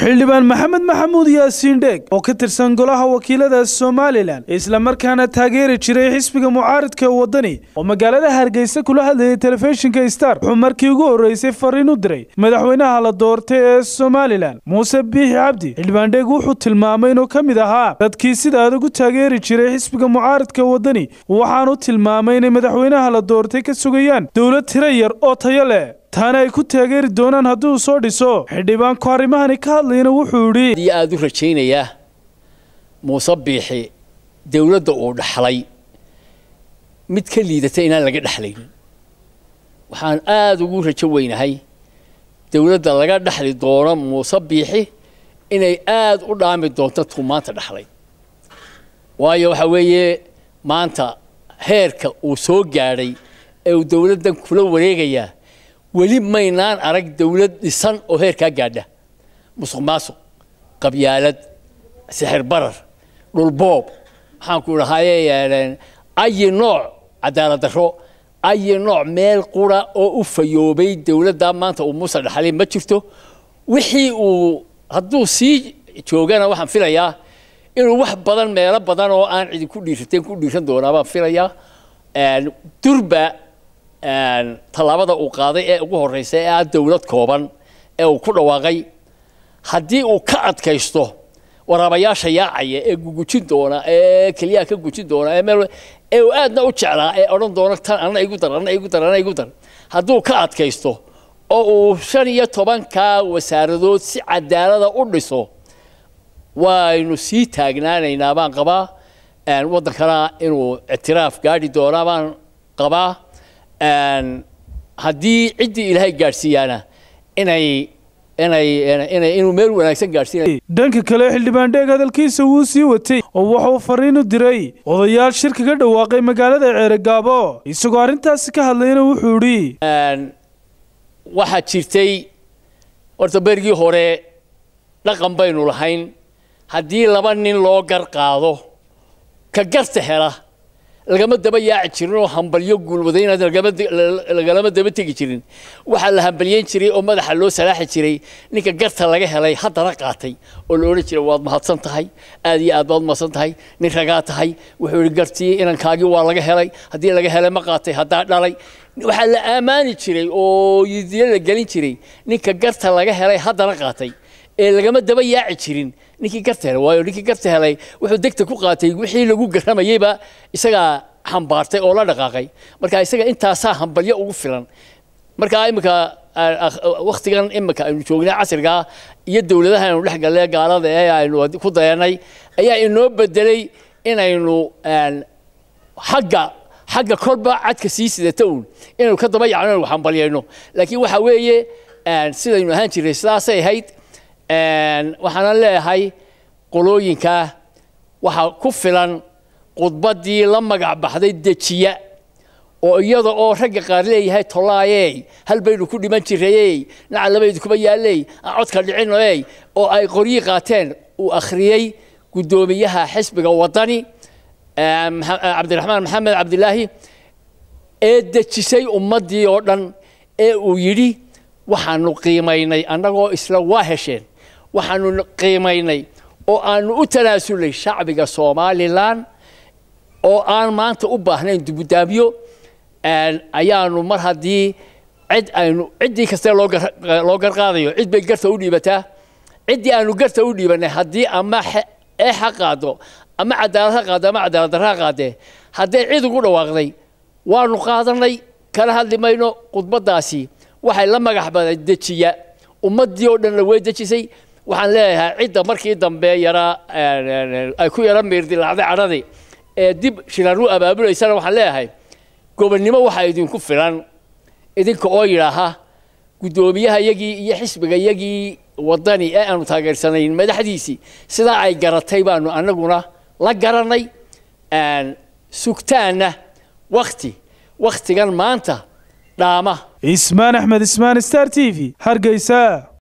xildhibaan maxamed maxamuud yaasiin dheeg oo ka tirsan golaha wakiilada somalilan isla markaana taageeri jiray xisbiga mucaaridka waddani oo magaalada hargeysa kula hadlayay telefishinka star wuxuu markii ugu horreysay fariin u diray madaxweynaha la doortay ee somalilan muuse biixi cabdi xildhibaan dheeg wuxuu tilmaamay inuu ka mid ahaa dadkii sida adag u taageeri jiray xisbiga mucaaridka waddani waxaanu tilmaamay inay madaxweynaha la doortay ka sugayaan dowlad tiro yar oo tayo leh taana ay ku taageeri doonaan hadduu soo dhiso xildhibaanku arrimahani ka hadlayna wuxuu idhi dii aad u rajaynayaa muuse biixi dowladda uu dhaxlay mid ka liidata inaan laga dhexlaynin waxaan aada ugu rajo weynahay dowladda laga dhexli doono muuse biixi inay aada u dhaami doonto tuu maanta dhexlay waayo waxaa weeye maanta heerka uu soo gaadhay ee uu dowladdan kula wareegayaa weli maynaan arag dawlad dhisan oo heerkaa gaadha musuq maasuq qabyaalad sixir barar dhulboob waxaanku dhahaaye ayi nooc cadaalad darro ayi nooc meel qura oo u fayoobay dawladdaa maanta uu muuse dhaxlay ma jirto wixii uu hadduu sii joogana waxaan filayaa inuu wax badan meelo badan oo aan idinku dhiiratayn ku dhiiran doonaabaan filayaa durba tallaabada uu qaaday ee ugu horeysa ee ah dowlad kooban ee uu ku dhawaaqay haddii uu ka adkaysto waraabayaasha yaacaya ee gugujin doona ee keliyaha ka gujin doona ee meel ee uu aadna u jeclaa ee odhan doona tan anna igu dar anna igu dar anna igu dar hadduu ka adkaysto oo uu shan iyo tobankaa wasaaradood si cadaalada ah u dhiso waaynu sii taagnaanaynaa baan qabaa waddankana inuu ictiraaf gaadhi doonaa baan qabaa haddii ciddii ilaahay gaadhsiiyaana inay inuu meel wanaagsan gaadhsiinadhanka kale xildhibaan dheeg hadalkiisa wuu sii watay oo wuxuu fariin u diray odayaal shir kaga dhawaaqay magaalada ceerogaabo isagoo arrintaasi ka hadlayna wuxuu idhi waxaa jirtay horta bergii hore dhaqan baynu lahayn haddii laba nin loo gar qaado ka garta hela lagama daba yaaci jirin oo hambalyo guulwadaynaad lagalama daba tegi jirin waxaa la hambalyeyn jiray oo madaxa loo salaaxi jiray ninka garta laga helay haddana qaatay oo la odhan jiray waad mahadsan tahay aad iyo aad baad mahadsan tahay nin ragaa tahay wuxuu ihi gartii inankaagii waa laga helay haddii laga helay ma qaatay haddaa dhalay waxaa la ammaani jiray oo yidiyo la gelin jiray ninka garta laga helay haddana qaatay ee lagama daba yaaci jirin ninkii garta helay waayo ninkii garta helay wuxuu degta ku qaatay wixii lagu garamayeyba isagaa hambaartay oo la dhaqaaqay marka isaga intaasaa hambalyo ugu filan marka iminka waktigan iminka aynu joognay casrigaa iyo dowladaha aynu dhex gallay gaalada ee aynu ku dayanay ayaa inoo bedelay inaynu xagga xagga kolba cadka sii sidata uun inaynu ka daba yacno inaynu hambalyayno laakiin waxa weeye sidaynu ahaan jiray sidaasay ahayd waxaana leeyahay qolooyinka waxaa ku filan khudbadii la magac baxday dejiya oo iyada oo ragga qaar leeyahay tolaayey hal baynu ku dhiman jirayey nacalabaydu kuma yaalley aan codka dhicinoey oo ay qoryii qaateen uu akhriyey guddoomiyaha xisbiga waddani eh, cabdiraxmaan maxamed cabdilaahi ee dejisay ummaddii oo dhan ee uu yidhi waxaanu qiimaynay annagoo isla waa hesheen waxaanu qiimaynay oo aanu u tanaasulay shacbiga somalilan oo aan maanta u baahnayn dubudaabyo ayaanu mar haddii cid aynu ciddii kastee loo garqaadayo cid bay garta u dhiibataa ciddii aanu garta u dhiibanay haddii ama ee ha qaado ama cadaalad ha qaado ama cadaalad darra ha qaadee hadday cid ugu dhawaaqday waanu qaadanay kala hadli mayno khudbaddaasi waxay la magax badan dejiya ummaddii oo dhanna way dejisay waxaan leeyahay cidda markii dambe yaraa eh, eh, ay ku yara meerdilacday cadhadii ee dib shiran u abaabulaysana waxaan leeyahay gobonnimo waxaa idinku filan idinka oo yidhaaha guddoomiyaha yagii iyo xisbiga yagii waddani ee aanu taageersanayn madaxdiisii sidaa ay garatay baanu annaguna la garanay sugtaanna wakti wakhtigan maanta dhaama ismaan axmed ismaan star t v hargeysa